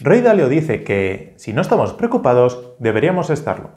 Rey Dalio dice que si no estamos preocupados, deberíamos estarlo.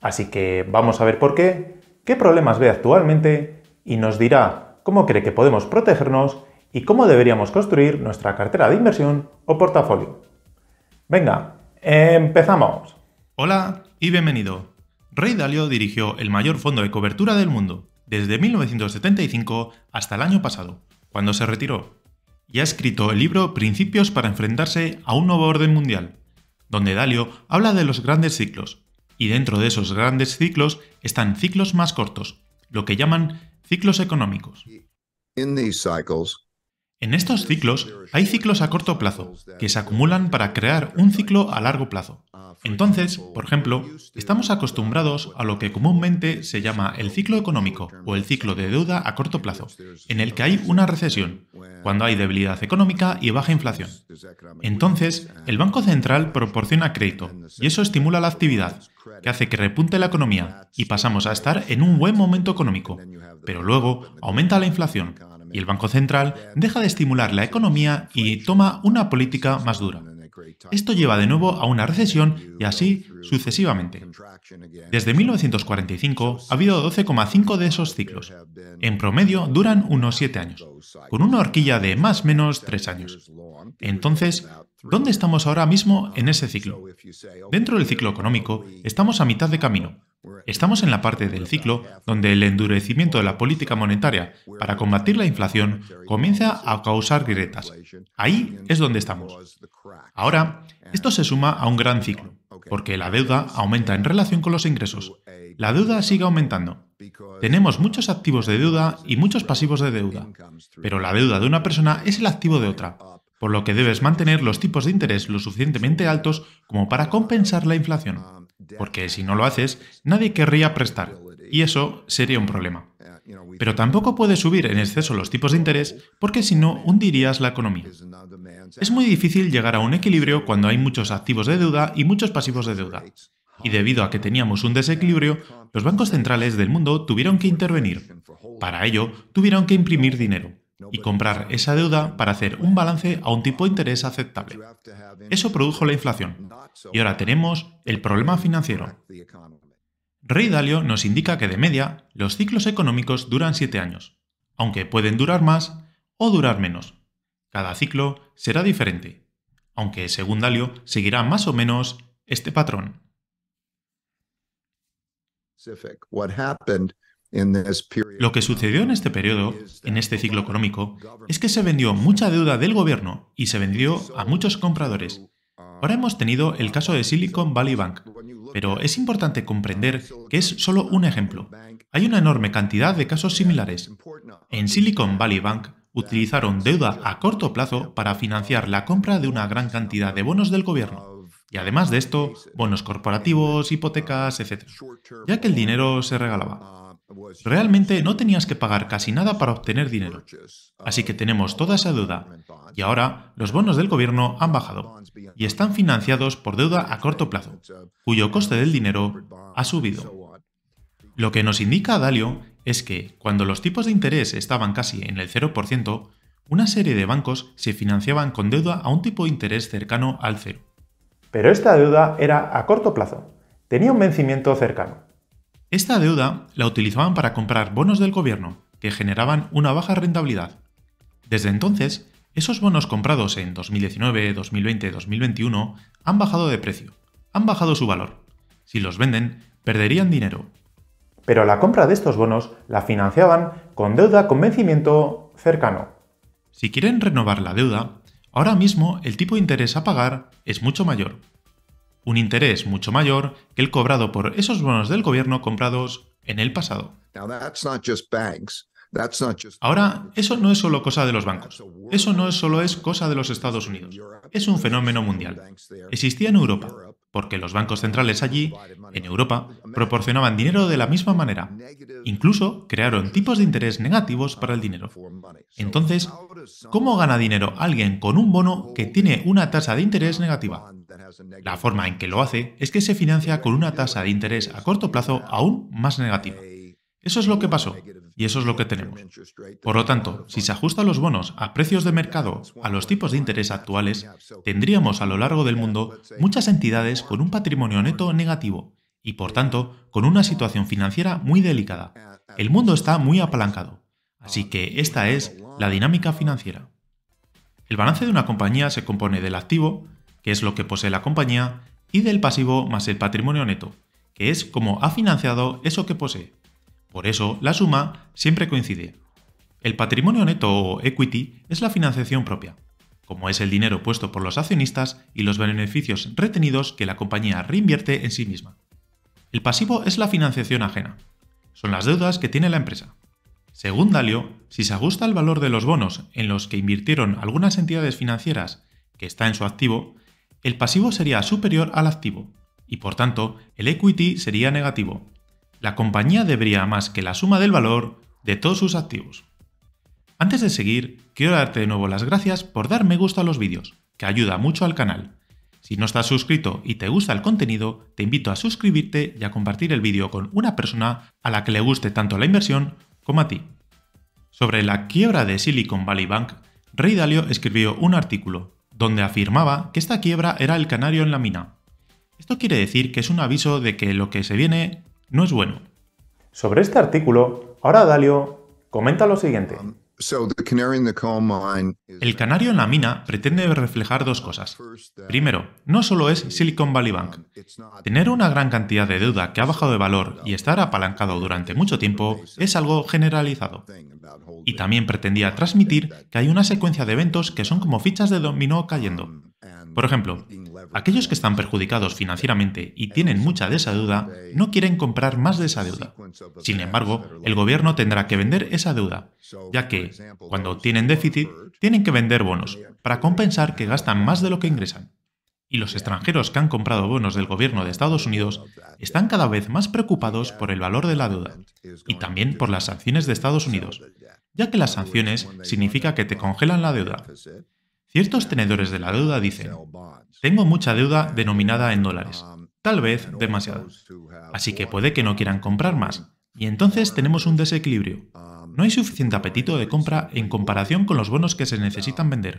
Así que vamos a ver por qué, qué problemas ve actualmente y nos dirá cómo cree que podemos protegernos y cómo deberíamos construir nuestra cartera de inversión o portafolio. Venga, empezamos. Hola y bienvenido. Rey Dalio dirigió el mayor fondo de cobertura del mundo desde 1975 hasta el año pasado, cuando se retiró y ha escrito el libro Principios para enfrentarse a un nuevo orden mundial, donde Dalio habla de los grandes ciclos, y dentro de esos grandes ciclos están ciclos más cortos, lo que llaman ciclos económicos. En these cycles, en estos ciclos hay ciclos a corto plazo, que se acumulan para crear un ciclo a largo plazo. Entonces, por ejemplo, estamos acostumbrados a lo que comúnmente se llama el ciclo económico o el ciclo de deuda a corto plazo, en el que hay una recesión, cuando hay debilidad económica y baja inflación. Entonces, el Banco Central proporciona crédito y eso estimula la actividad, que hace que repunte la economía y pasamos a estar en un buen momento económico. Pero luego aumenta la inflación, y el Banco Central deja de estimular la economía y toma una política más dura. Esto lleva de nuevo a una recesión y así sucesivamente. Desde 1945 ha habido 12,5 de esos ciclos. En promedio duran unos 7 años, con una horquilla de más o menos 3 años. Entonces, ¿dónde estamos ahora mismo en ese ciclo? Dentro del ciclo económico estamos a mitad de camino, Estamos en la parte del ciclo donde el endurecimiento de la política monetaria para combatir la inflación comienza a causar grietas. Ahí es donde estamos. Ahora, esto se suma a un gran ciclo, porque la deuda aumenta en relación con los ingresos. La deuda sigue aumentando. Tenemos muchos activos de deuda y muchos pasivos de deuda, pero la deuda de una persona es el activo de otra, por lo que debes mantener los tipos de interés lo suficientemente altos como para compensar la inflación porque si no lo haces, nadie querría prestar, y eso sería un problema. Pero tampoco puedes subir en exceso los tipos de interés, porque si no, hundirías la economía. Es muy difícil llegar a un equilibrio cuando hay muchos activos de deuda y muchos pasivos de deuda. Y debido a que teníamos un desequilibrio, los bancos centrales del mundo tuvieron que intervenir. Para ello, tuvieron que imprimir dinero y comprar esa deuda para hacer un balance a un tipo de interés aceptable. Eso produjo la inflación. Y ahora tenemos el problema financiero. Rey Dalio nos indica que de media los ciclos económicos duran 7 años, aunque pueden durar más o durar menos. Cada ciclo será diferente, aunque según Dalio seguirá más o menos este patrón. Lo que sucedió en este periodo, en este ciclo económico, es que se vendió mucha deuda del gobierno y se vendió a muchos compradores. Ahora hemos tenido el caso de Silicon Valley Bank, pero es importante comprender que es solo un ejemplo. Hay una enorme cantidad de casos similares. En Silicon Valley Bank utilizaron deuda a corto plazo para financiar la compra de una gran cantidad de bonos del gobierno. Y además de esto, bonos corporativos, hipotecas, etc. Ya que el dinero se regalaba. Realmente no tenías que pagar casi nada para obtener dinero. Así que tenemos toda esa deuda. Y ahora los bonos del gobierno han bajado y están financiados por deuda a corto plazo, cuyo coste del dinero ha subido. Lo que nos indica Dalio es que cuando los tipos de interés estaban casi en el 0%, una serie de bancos se financiaban con deuda a un tipo de interés cercano al cero. Pero esta deuda era a corto plazo, tenía un vencimiento cercano esta deuda la utilizaban para comprar bonos del gobierno, que generaban una baja rentabilidad. Desde entonces, esos bonos comprados en 2019, 2020, 2021 han bajado de precio, han bajado su valor. Si los venden, perderían dinero. Pero la compra de estos bonos la financiaban con deuda con vencimiento cercano. Si quieren renovar la deuda, ahora mismo el tipo de interés a pagar es mucho mayor, un interés mucho mayor que el cobrado por esos bonos del gobierno comprados en el pasado. Ahora, eso no es solo cosa de los bancos, eso no es solo es cosa de los Estados Unidos, es un fenómeno mundial. Existía en Europa, porque los bancos centrales allí, en Europa, proporcionaban dinero de la misma manera. Incluso crearon tipos de interés negativos para el dinero. Entonces, ¿cómo gana dinero alguien con un bono que tiene una tasa de interés negativa? La forma en que lo hace es que se financia con una tasa de interés a corto plazo aún más negativa. Eso es lo que pasó y eso es lo que tenemos. Por lo tanto, si se ajustan los bonos a precios de mercado a los tipos de interés actuales, tendríamos a lo largo del mundo muchas entidades con un patrimonio neto negativo y, por tanto, con una situación financiera muy delicada. El mundo está muy apalancado. Así que esta es la dinámica financiera. El balance de una compañía se compone del activo, que es lo que posee la compañía, y del pasivo más el patrimonio neto, que es cómo ha financiado eso que posee. Por eso, la suma siempre coincide. El patrimonio neto o equity es la financiación propia, como es el dinero puesto por los accionistas y los beneficios retenidos que la compañía reinvierte en sí misma. El pasivo es la financiación ajena, son las deudas que tiene la empresa. Según Dalio, si se ajusta el valor de los bonos en los que invirtieron algunas entidades financieras que está en su activo, el pasivo sería superior al activo, y por tanto el equity sería negativo, la compañía debería más que la suma del valor de todos sus activos. Antes de seguir, quiero darte de nuevo las gracias por dar me gusta a los vídeos, que ayuda mucho al canal. Si no estás suscrito y te gusta el contenido, te invito a suscribirte y a compartir el vídeo con una persona a la que le guste tanto la inversión como a ti. Sobre la quiebra de Silicon Valley Bank, Ray Dalio escribió un artículo donde afirmaba que esta quiebra era el canario en la mina. Esto quiere decir que es un aviso de que lo que se viene no es bueno. Sobre este artículo, ahora Dalio comenta lo siguiente. Um, El canario en la mina pretende reflejar dos cosas. Primero, no solo es Silicon Valley Bank. Um, Tener una gran cantidad de deuda que ha bajado de valor y estar apalancado durante mucho tiempo es algo generalizado. Y también pretendía transmitir que hay una secuencia de eventos que son como fichas de dominó cayendo. Um, por ejemplo, aquellos que están perjudicados financieramente y tienen mucha de esa deuda no quieren comprar más de esa deuda. Sin embargo, el gobierno tendrá que vender esa deuda, ya que, cuando tienen déficit, tienen que vender bonos para compensar que gastan más de lo que ingresan. Y los extranjeros que han comprado bonos del gobierno de Estados Unidos están cada vez más preocupados por el valor de la deuda y también por las sanciones de Estados Unidos, ya que las sanciones significa que te congelan la deuda. Ciertos tenedores de la deuda dicen, tengo mucha deuda denominada en dólares, tal vez demasiado, así que puede que no quieran comprar más, y entonces tenemos un desequilibrio. No hay suficiente apetito de compra en comparación con los bonos que se necesitan vender,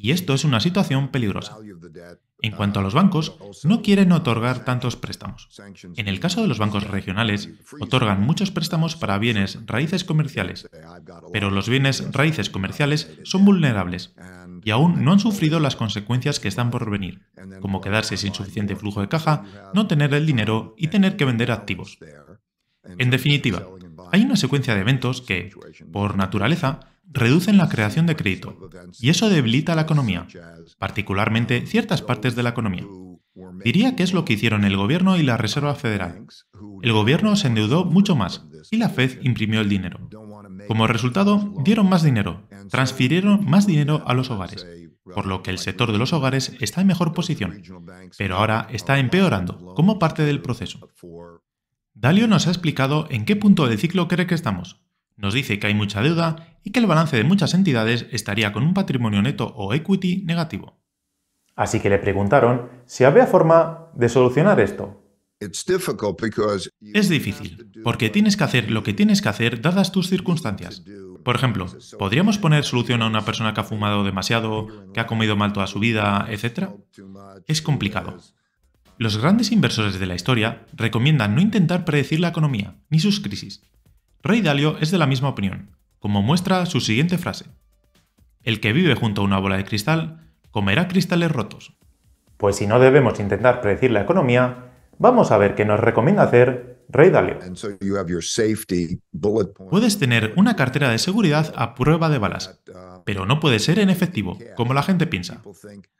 y esto es una situación peligrosa. En cuanto a uh, los bancos, no quieren otorgar tantos préstamos. En el caso de los bancos regionales, otorgan muchos préstamos para bienes raíces comerciales, pero los bienes raíces comerciales son vulnerables y aún no han sufrido las consecuencias que están por venir, como quedarse sin suficiente flujo de caja, no tener el dinero y tener que vender activos. En definitiva, hay una secuencia de eventos que, por naturaleza, reducen la creación de crédito, y eso debilita la economía, particularmente ciertas partes de la economía. Diría que es lo que hicieron el gobierno y la Reserva Federal. El gobierno se endeudó mucho más y la Fed imprimió el dinero. Como resultado, dieron más dinero, transfirieron más dinero a los hogares, por lo que el sector de los hogares está en mejor posición, pero ahora está empeorando como parte del proceso. Dalio nos ha explicado en qué punto del ciclo cree que estamos. Nos dice que hay mucha deuda y que el balance de muchas entidades estaría con un patrimonio neto o equity negativo. Así que le preguntaron si había forma de solucionar esto. Es difícil, porque tienes que hacer lo que tienes que hacer dadas tus circunstancias. Por ejemplo, ¿podríamos poner solución a una persona que ha fumado demasiado, que ha comido mal toda su vida, etcétera? Es complicado. Los grandes inversores de la historia recomiendan no intentar predecir la economía ni sus crisis. Rey Dalio es de la misma opinión, como muestra su siguiente frase. El que vive junto a una bola de cristal comerá cristales rotos. Pues si no debemos intentar predecir la economía, vamos a ver qué nos recomienda hacer Rey Dalio. Puedes tener una cartera de seguridad a prueba de balas, uh, pero no puede ser en efectivo, como la gente piensa.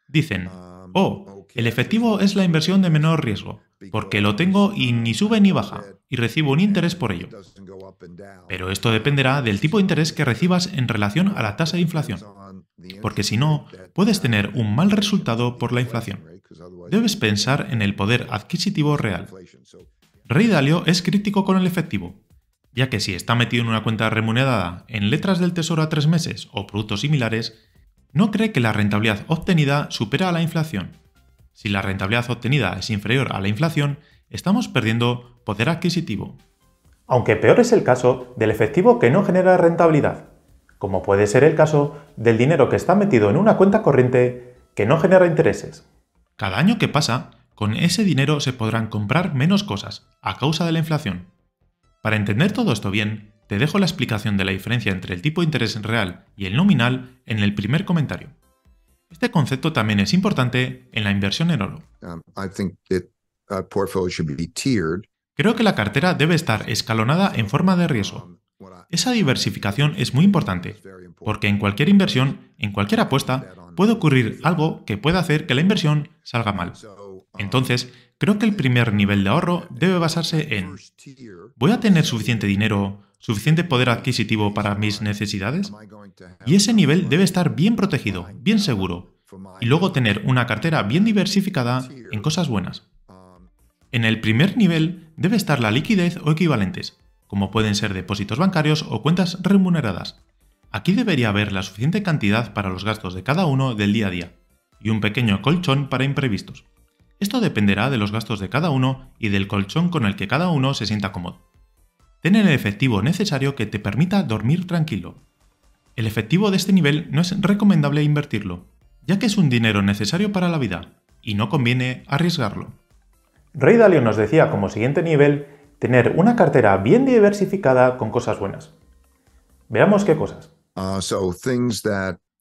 Dicen, uh, o, oh, el efectivo es la inversión de menor riesgo, porque lo tengo y ni sube ni baja, y recibo un interés por ello. Pero esto dependerá del tipo de interés que recibas en relación a la tasa de inflación, porque si no, puedes tener un mal resultado por la inflación. Debes pensar en el poder adquisitivo real. Rey Dalio es crítico con el efectivo, ya que si está metido en una cuenta remunerada en letras del tesoro a tres meses o productos similares, no cree que la rentabilidad obtenida supera a la inflación. Si la rentabilidad obtenida es inferior a la inflación, estamos perdiendo poder adquisitivo. Aunque peor es el caso del efectivo que no genera rentabilidad, como puede ser el caso del dinero que está metido en una cuenta corriente que no genera intereses. Cada año que pasa, con ese dinero se podrán comprar menos cosas a causa de la inflación. Para entender todo esto bien, te dejo la explicación de la diferencia entre el tipo de interés real y el nominal en el primer comentario. Este concepto también es importante en la inversión en oro. Um, creo que la cartera debe estar escalonada en forma de riesgo. Um, Esa diversificación es muy importante, porque en cualquier inversión, en cualquier apuesta, puede ocurrir algo que pueda hacer que la inversión salga mal. Um, Entonces, creo que el primer nivel de ahorro debe basarse en, ¿voy a tener suficiente dinero suficiente poder adquisitivo para mis necesidades? Y ese nivel debe estar bien protegido, bien seguro, y luego tener una cartera bien diversificada en cosas buenas. En el primer nivel debe estar la liquidez o equivalentes, como pueden ser depósitos bancarios o cuentas remuneradas. Aquí debería haber la suficiente cantidad para los gastos de cada uno del día a día, y un pequeño colchón para imprevistos. Esto dependerá de los gastos de cada uno y del colchón con el que cada uno se sienta cómodo. Tener el efectivo necesario que te permita dormir tranquilo. El efectivo de este nivel no es recomendable invertirlo, ya que es un dinero necesario para la vida, y no conviene arriesgarlo. Rey Dalio nos decía como siguiente nivel tener una cartera bien diversificada con cosas buenas. Veamos qué cosas. Ah,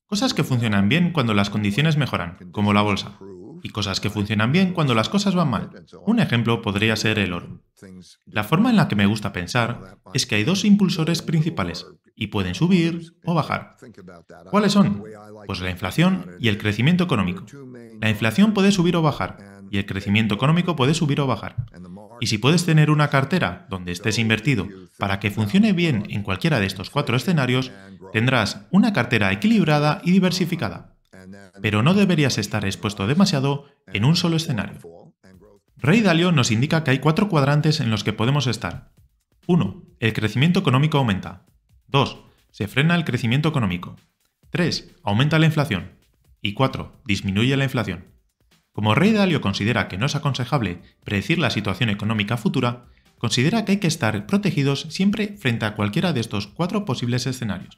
cosas que funcionan bien cuando las condiciones mejoran, como la bolsa, y cosas que funcionan bien cuando las cosas van mal. Un ejemplo podría ser el oro. La forma en la que me gusta pensar es que hay dos impulsores principales y pueden subir o bajar. ¿Cuáles son? Pues la inflación y el crecimiento económico. La inflación puede subir o bajar y el crecimiento económico puede subir o bajar. Y si puedes tener una cartera donde estés invertido para que funcione bien en cualquiera de estos cuatro escenarios, tendrás una cartera equilibrada y diversificada. Pero no deberías estar expuesto demasiado en un solo escenario. Rey Dalio nos indica que hay cuatro cuadrantes en los que podemos estar. 1. El crecimiento económico aumenta. 2. Se frena el crecimiento económico. 3. Aumenta la inflación. Y 4. Disminuye la inflación. Como Rey Dalio considera que no es aconsejable predecir la situación económica futura, considera que hay que estar protegidos siempre frente a cualquiera de estos cuatro posibles escenarios.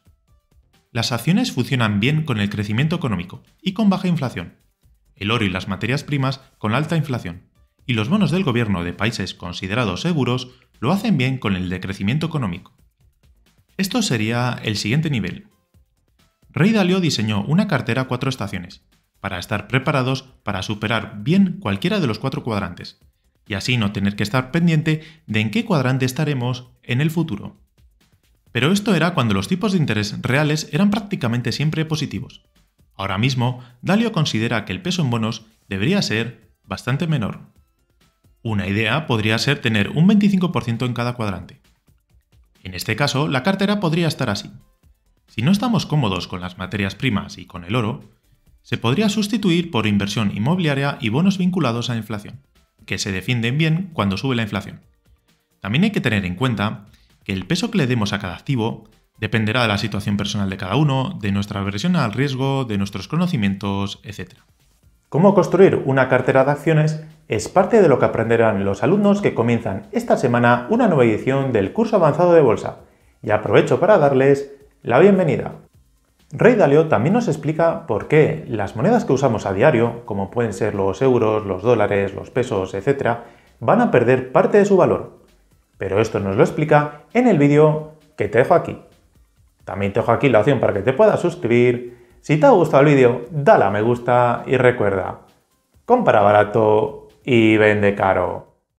Las acciones funcionan bien con el crecimiento económico y con baja inflación. El oro y las materias primas con alta inflación y los bonos del gobierno de países considerados seguros lo hacen bien con el decrecimiento económico. Esto sería el siguiente nivel. Rey Dalio diseñó una cartera cuatro estaciones, para estar preparados para superar bien cualquiera de los cuatro cuadrantes, y así no tener que estar pendiente de en qué cuadrante estaremos en el futuro. Pero esto era cuando los tipos de interés reales eran prácticamente siempre positivos. Ahora mismo, Dalio considera que el peso en bonos debería ser bastante menor. Una idea podría ser tener un 25% en cada cuadrante. En este caso, la cartera podría estar así. Si no estamos cómodos con las materias primas y con el oro, se podría sustituir por inversión inmobiliaria y bonos vinculados a inflación, que se defienden bien cuando sube la inflación. También hay que tener en cuenta que el peso que le demos a cada activo dependerá de la situación personal de cada uno, de nuestra aversión al riesgo, de nuestros conocimientos, etc. ¿Cómo construir una cartera de acciones es parte de lo que aprenderán los alumnos que comienzan esta semana una nueva edición del curso avanzado de bolsa. Y aprovecho para darles la bienvenida. Rey Dalio también nos explica por qué las monedas que usamos a diario, como pueden ser los euros, los dólares, los pesos, etc., van a perder parte de su valor. Pero esto nos lo explica en el vídeo que te dejo aquí. También te dejo aquí la opción para que te puedas suscribir. Si te ha gustado el vídeo, dale a me gusta y recuerda, compra barato y vende caro.